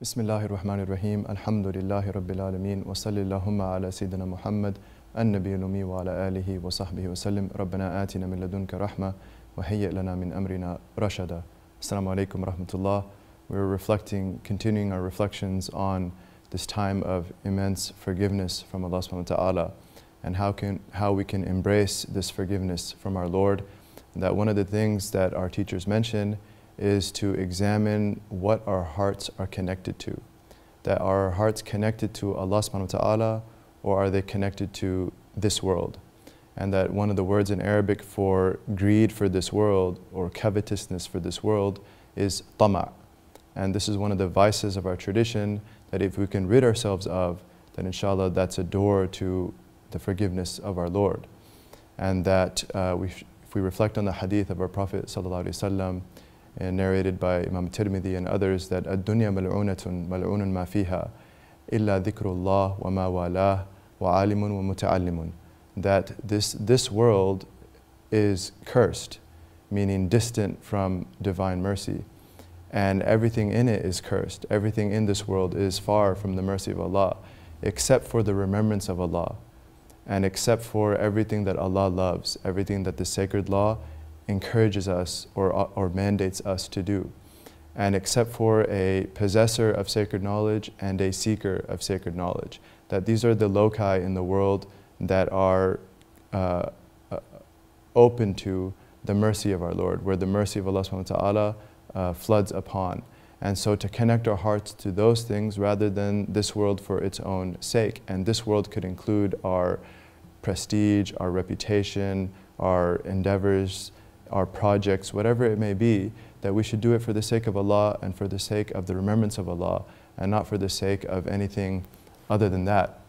Bismillahir Rahmanir Rahim. Alhamdulillahi Rabbil Alameen. Wa sallillahumma ala Sayyidina Muhammad, an-Nabi al-Umi wa ala alihi wa sahbihi wa sallim. Rabbana min ladunka rahma wa hayyi' lana min amrina rashada. Assalamu alaikum We're reflecting, continuing our reflections on this time of immense forgiveness from Allah subhanahu wa ta'ala and how, can, how we can embrace this forgiveness from our Lord. that one of the things that our teachers mentioned is to examine what our hearts are connected to. That are our hearts connected to Allah subhanahu wa ta'ala or are they connected to this world? And that one of the words in Arabic for greed for this world or covetousness for this world is tama'. And this is one of the vices of our tradition that if we can rid ourselves of, then inshallah that's a door to the forgiveness of our Lord. And that uh, we if we reflect on the hadith of our Prophet sallallahu alaihi wasallam, and uh, narrated by Imam Tirmidhi and others that الدنيا ملعونة ملعون ما فيها إلا ذكر الله وما والاه وعالم ومتعلم that this, this world is cursed, meaning distant from divine mercy. And everything in it is cursed. Everything in this world is far from the mercy of Allah, except for the remembrance of Allah, and except for everything that Allah loves, everything that the sacred law encourages us or, uh, or mandates us to do. And except for a possessor of sacred knowledge and a seeker of sacred knowledge, that these are the loci in the world that are uh, uh, open to the mercy of our Lord, where the mercy of Allah subhanahu wa ta'ala uh, floods upon. And so to connect our hearts to those things rather than this world for its own sake. And this world could include our prestige, our reputation, our endeavors our projects, whatever it may be, that we should do it for the sake of Allah and for the sake of the remembrance of Allah and not for the sake of anything other than that.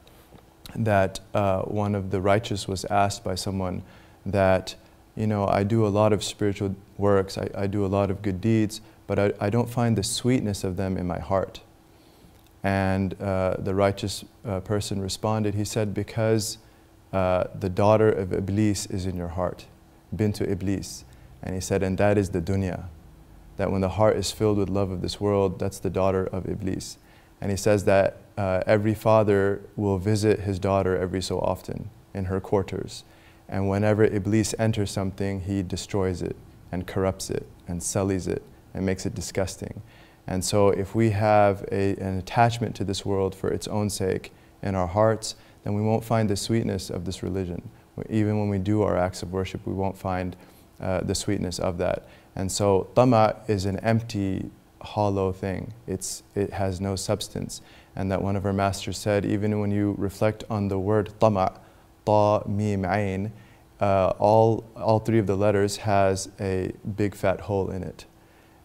That uh, one of the righteous was asked by someone that, you know, I do a lot of spiritual works, I, I do a lot of good deeds, but I, I, don't find the sweetness of them in my heart. And uh, the righteous uh, person responded, he said, because uh, the daughter of Iblis is in your heart, bintu Iblis and he said, and that is the dunya. That when the heart is filled with love of this world, that's the daughter of Iblis. And he says that uh, every father will visit his daughter every so often in her quarters. And whenever Iblis enters something, he destroys it and corrupts it and sullies it and makes it disgusting. And so, if we have a, an attachment to this world for its own sake in our hearts, then we won't find the sweetness of this religion. Even when we do our acts of worship, we won't find uh, the sweetness of that. And so tama is an empty, hollow thing. It's, it has no substance. And that one of our masters said, even when you reflect on the word tama, ta, mim, ain, uh, all, all three of the letters has a big fat hole in it.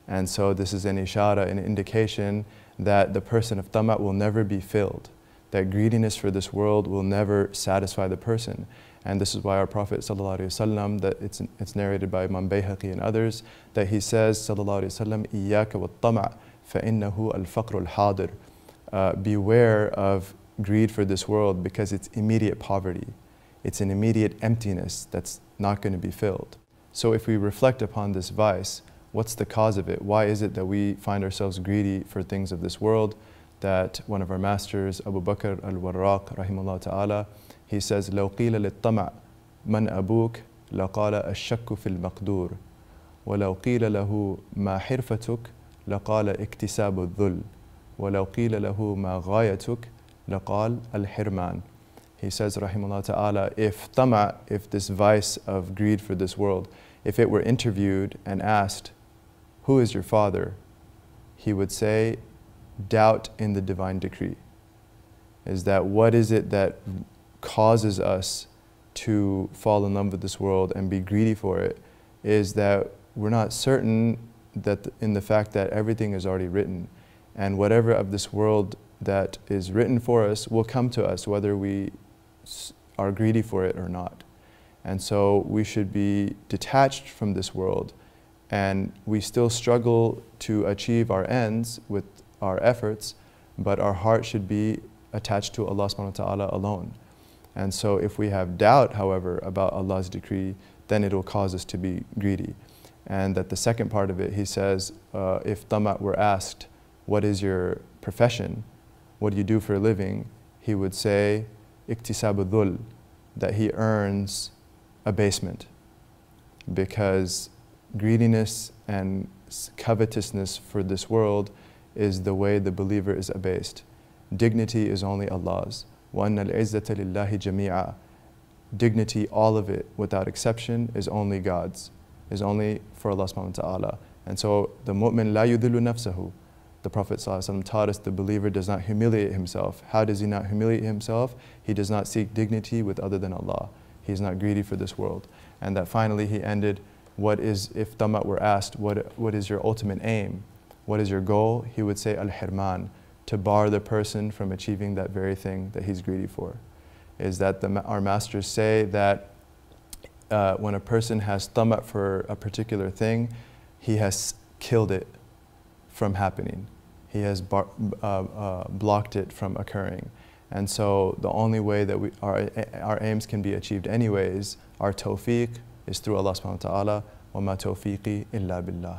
And so this is an ishara, an indication that the person of tama will never be filled, that greediness for this world will never satisfy the person. And this is why our Prophet Wasallam, that it's, it's narrated by Imam Bayhaqi and others, that he says, إِيَّاكَ وَالطَّمَعَ فَإِنَّهُ الْفَقْرُ الْحَاضِرُ uh, Beware of greed for this world because it's immediate poverty. It's an immediate emptiness that's not going to be filled. So if we reflect upon this vice, what's the cause of it? Why is it that we find ourselves greedy for things of this world? that one of our masters, Abu Bakr al-Warraq, rahimahullah ta'ala, he says, لو قيل للطمع من أبوك لقال الشك في المقدور ولو قيل له ما حرفتك لقال اكتساب الذل ولو قيل له ما غايتك لقال الحرمان He says, rahimahullah ta'ala, if tama, if this vice of greed for this world, if it were interviewed and asked, who is your father? He would say, doubt in the divine decree is that what is it that causes us to fall in love with this world and be greedy for it is that we're not certain that in the fact that everything is already written and whatever of this world that is written for us will come to us whether we are greedy for it or not. And so we should be detached from this world and we still struggle to achieve our ends with our efforts, but our heart should be attached to Allah subhanahu wa ta'ala alone. And so if we have doubt, however, about Allah's decree, then it'll cause us to be greedy. And that the second part of it, he says, uh, if Tamat were asked, what is your profession? What do you do for a living? He would say, iktisabudul, that he earns abasement. Because greediness and covetousness for this world is the way the believer is abased. Dignity is only Allah's. وَأَنَّ الْعِزَّةَ لِلَّهِ جَمِيعًا Dignity, all of it, without exception, is only God's, is only for Allah subhanahu wa ta'ala. And so the mu'min, لَا يُذِلُّ نَفْسَهُ The Prophet ﷺ taught us the believer does not humiliate himself. How does he not humiliate himself? He does not seek dignity with other than Allah. He is not greedy for this world. And that finally he ended, what is, if Tamat were asked, what, what is your ultimate aim? What is your goal? He would say, Al Hirman, to bar the person from achieving that very thing that he's greedy for. Is that the, our masters say that uh, when a person has tamak for a particular thing, he has killed it from happening. He has bar, uh, uh, blocked it from occurring. And so the only way that we, our, our aims can be achieved anyways, our tawfiq is through Allah subhanahu wa ta'ala, وَمَا تَوْفِيقِي إِلَّا بِاللَّهِ